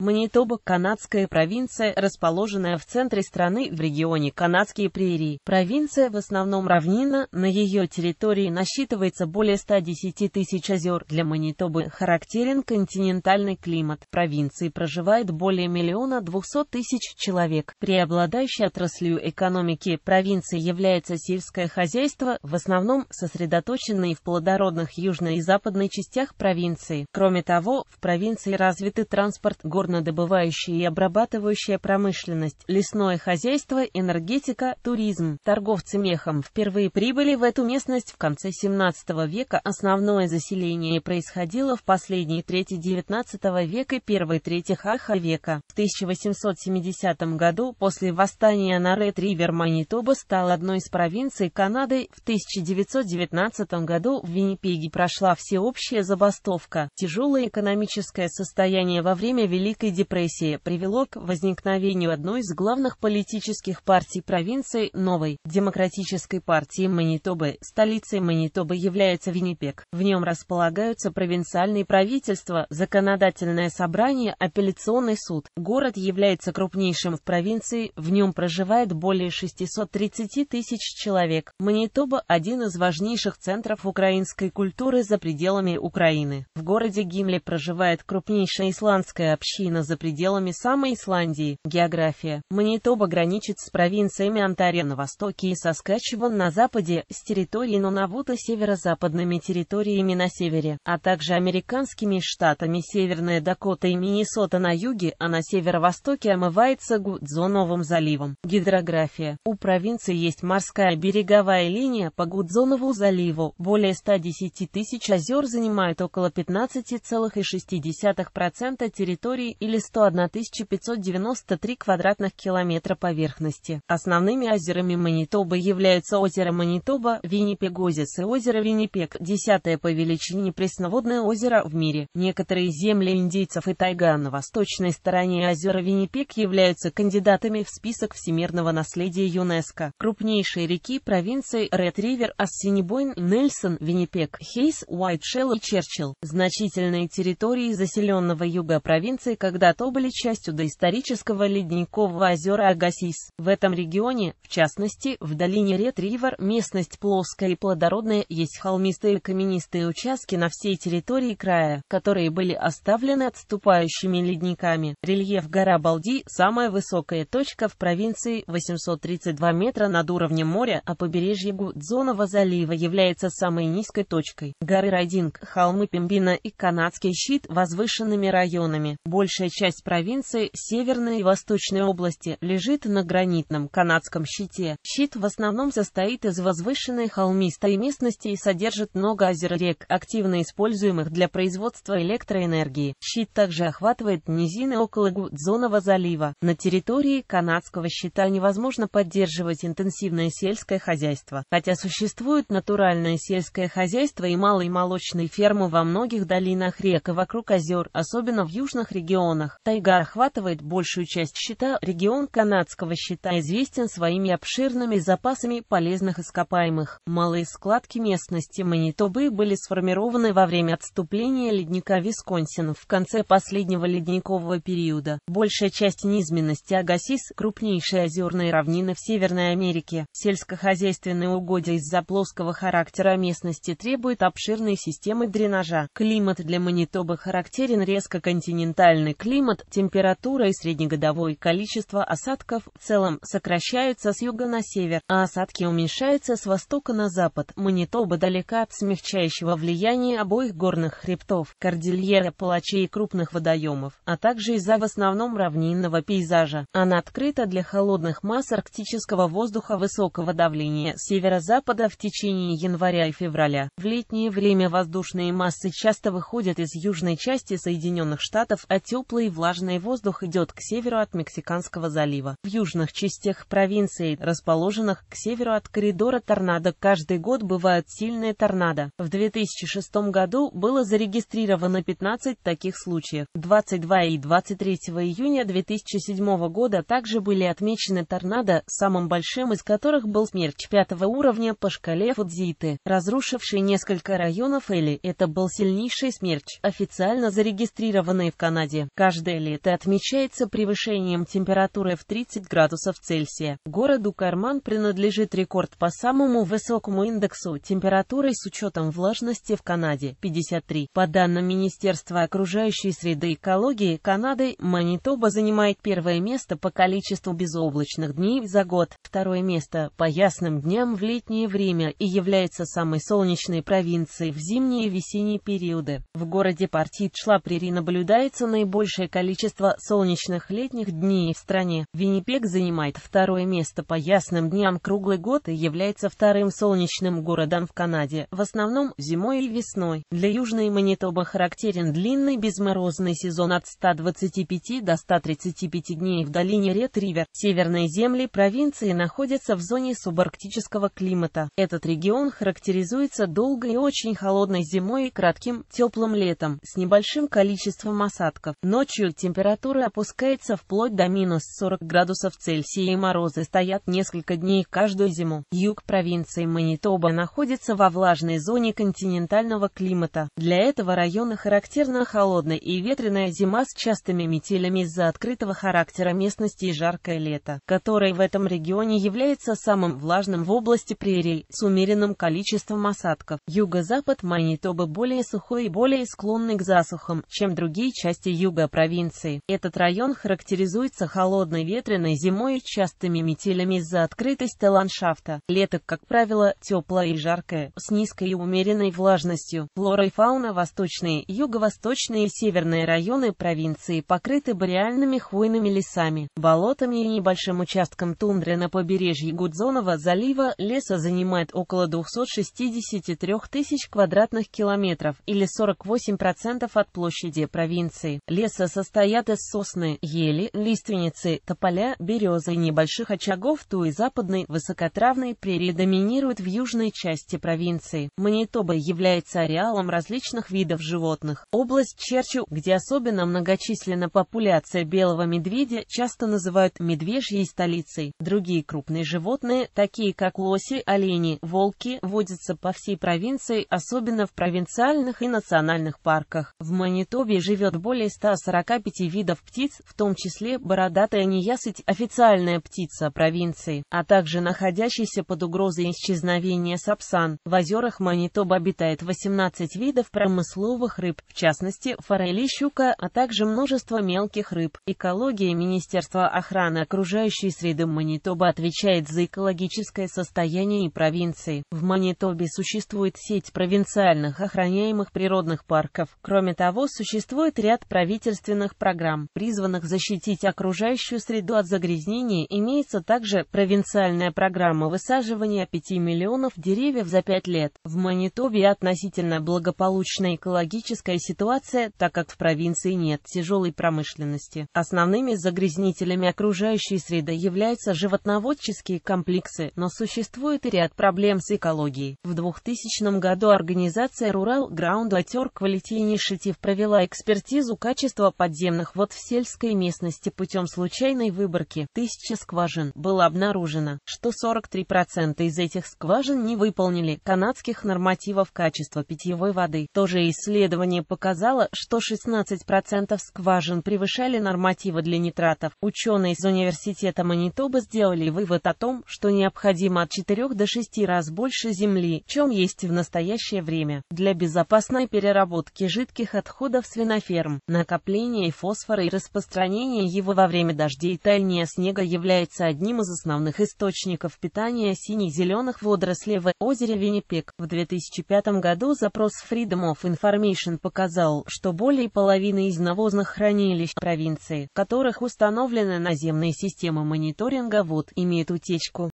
Манитоба – канадская провинция, расположенная в центре страны в регионе Канадские прерии. Провинция в основном равнина, на ее территории насчитывается более 110 тысяч озер. Для Манитобы характерен континентальный климат. В провинции проживает более миллиона 200 тысяч человек. Преобладающей отраслью экономики провинции является сельское хозяйство, в основном сосредоточенное в плодородных южной и западной частях провинции. Кроме того, в провинции развиты транспорт, горный зернодобывающая и обрабатывающая промышленность, лесное хозяйство, энергетика, туризм. Торговцы мехом впервые прибыли в эту местность в конце 17 века. Основное заселение происходило в последние трети 19 века и первой трети Хаха века. В 1870 году после восстания на Ред-Ривер Манитоба стал одной из провинций Канады. В 1919 году в Виннипеге прошла всеобщая забастовка. Тяжелое экономическое состояние во время Великой Великой депрессии привело к возникновению одной из главных политических партий провинции новой демократической партии Манитобы. Столицей Манитобы является Виннипек. В нем располагаются провинциальные правительства, законодательное собрание, апелляционный суд. Город является крупнейшим в провинции, в нем проживает более 630 тысяч человек. Манитоба – один из важнейших центров украинской культуры за пределами Украины. В городе Гимле проживает крупнейшая исландская община Украина за пределами самой Исландии. География. Манитоба граничит с провинциями Антария на востоке и Саскачеван на западе, с территорией Нунавута северо-западными территориями на севере, а также американскими штатами Северная Дакота и Миннесота на юге, а на северо-востоке омывается Гудзоновым заливом. Гидрография. У провинции есть морская береговая линия по Гудзонову заливу. Более 110 тысяч озер занимают около 15,6% территории или 101 593 квадратных километра поверхности. Основными озерами Манитобы являются озеро Манитоба, Виннипегозис и озеро Виннипег, десятое по величине пресноводное озеро в мире. Некоторые земли индейцев и тайга на восточной стороне озера Виннипег являются кандидатами в список всемирного наследия ЮНЕСКо. Крупнейшие реки провинции Ред-Ривер, Ассинибойн, Нельсон, Виннипег, Хейс, Уайтшелл и Черчилл. Значительные территории заселенного юга провинции когда-то были частью доисторического ледникового озера Агасис. В этом регионе, в частности, в долине Ретривер местность плоская и плодородная, есть холмистые и каменистые участки на всей территории края, которые были оставлены отступающими ледниками. Рельеф гора Балди – самая высокая точка в провинции, 832 метра над уровнем моря, а побережье Гудзонова залива является самой низкой точкой. Горы Райдинг, холмы Пембина и канадский щит – возвышенными районами. Больше большая часть провинции, северной и восточной области, лежит на гранитном канадском щите. Щит в основном состоит из возвышенной холмистой местности и содержит много озер и рек, активно используемых для производства электроэнергии. Щит также охватывает низины около Гудзонова залива. На территории канадского щита невозможно поддерживать интенсивное сельское хозяйство, хотя существует натуральное сельское хозяйство и малые молочные фермы во многих долинах рек и вокруг озер, особенно в южных регионах регионах. Тайга охватывает большую часть щита, регион канадского щита известен своими обширными запасами полезных ископаемых. Малые складки местности Манитобы были сформированы во время отступления ледника Висконсин в конце последнего ледникового периода. Большая часть низменности Агасис – крупнейшие озерные равнины в Северной Америке. Сельскохозяйственные угодья из-за плоского характера местности требуют обширной системы дренажа. Климат для Манитобы характерен резко континентальный Комфортный климат, температура и среднегодовое количество осадков в целом сокращаются с юга на север, а осадки уменьшаются с востока на запад. Манитоба далека от смягчающего влияния обоих горных хребтов, кордильера, палачей и крупных водоемов, а также из-за в основном равнинного пейзажа. Она открыта для холодных масс арктического воздуха высокого давления северо-запада в течение января и февраля. В летнее время воздушные массы часто выходят из южной части Соединенных Штатов, а теплые Теплый и влажный воздух идет к северу от Мексиканского залива. В южных частях провинции, расположенных к северу от коридора торнадо, каждый год бывают сильные торнадо. В 2006 году было зарегистрировано 15 таких случаев. 22 и 23 июня 2007 года также были отмечены торнадо, самым большим из которых был смерч пятого уровня по шкале Фудзиты, разрушивший несколько районов или это был сильнейший смерч, официально зарегистрированный в Канаде. Каждое лето отмечается превышением температуры в 30 градусов Цельсия. Городу Карман принадлежит рекорд по самому высокому индексу температуры с учетом влажности в Канаде – 53. По данным Министерства окружающей среды и экологии Канады, Манитоба занимает первое место по количеству безоблачных дней за год, второе место по ясным дням в летнее время и является самой солнечной провинцией в зимние и весенние периоды. В городе Партидшла-Прери наблюдается наиболее наибольшее количество солнечных летних дней в стране. Виннипег занимает второе место по ясным дням круглый год и является вторым солнечным городом в Канаде, в основном зимой и весной. Для Южной Манитоба характерен длинный безморозный сезон от 125 до 135 дней в долине Ред-Ривер. Северные земли провинции находятся в зоне субарктического климата. Этот регион характеризуется долгой и очень холодной зимой и кратким, теплым летом, с небольшим количеством осадков. Ночью температура опускается вплоть до минус 40 градусов Цельсия и морозы стоят несколько дней каждую зиму. Юг провинции Манитоба находится во влажной зоне континентального климата. Для этого района характерна холодная и ветреная зима с частыми метелями из-за открытого характера местности и жаркое лето, которое в этом регионе является самым влажным в области прерий, с умеренным количеством осадков. Юго-запад Манитобы более сухой и более склонный к засухам, чем другие части юга юга провинции. Этот район характеризуется холодной ветреной зимой и частыми метелями из-за открытости ландшафта. Лето, как правило, теплое и жаркое, с низкой и умеренной влажностью. Флора и фауна восточные, юго-восточные и северные районы провинции покрыты бореальными хвойными лесами, болотами и небольшим участком тундры на побережье Гудзонова залива. Леса занимает около 263 тысяч квадратных километров или 48% от площади провинции леса состоят из сосны, ели, лиственницы, тополя, березы, и небольших очагов Туи западной, высокотравной прерии доминирует в южной части провинции. Манитоба является ареалом различных видов животных. Область Черчу, где особенно многочисленна популяция белого медведя, часто называют медвежьей столицей. Другие крупные животные, такие как лоси, олени, волки, водятся по всей провинции, особенно в провинциальных и национальных парках. В Манитобе живет более 100 145 видов птиц, в том числе бородатая неясыть, официальная птица провинции, а также находящийся под угрозой исчезновения сапсан. В озерах Манитоба обитает 18 видов промысловых рыб, в частности, форели щука, а также множество мелких рыб. Экология Министерства охраны окружающей среды Манитоба отвечает за экологическое состояние и провинции. В Манитобе существует сеть провинциальных охраняемых природных парков. Кроме того, существует ряд правительств правительственных программ, призванных защитить окружающую среду от загрязнений, имеется также провинциальная программа высаживания 5 миллионов деревьев за 5 лет. В Манитобе относительно благополучная экологическая ситуация, так как в провинции нет тяжелой промышленности. Основными загрязнителями окружающей среды являются животноводческие комплексы, но существует и ряд проблем с экологией. В 2000 году организация Rural Groundwater Quality Initiative провела экспертизу качества количество подземных вод в сельской местности путем случайной выборки тысячи скважин было обнаружено, что 43% из этих скважин не выполнили канадских нормативов качества питьевой воды. То же исследование показало, что 16% скважин превышали нормативы для нитратов. Ученые из Университета Манитоба сделали вывод о том, что необходимо от 4 до 6 раз больше земли, чем есть в настоящее время, для безопасной переработки жидких отходов свиноферм. Накопление накопление фосфора и распространение его во время дождей и таяния снега является одним из основных источников питания сине-зеленых водорослей в озере Виннипек. В 2005 году запрос Freedom of Information показал, что более половины из навозных хранилищ провинции, в которых установлена наземная система мониторинга вод, имеют утечку.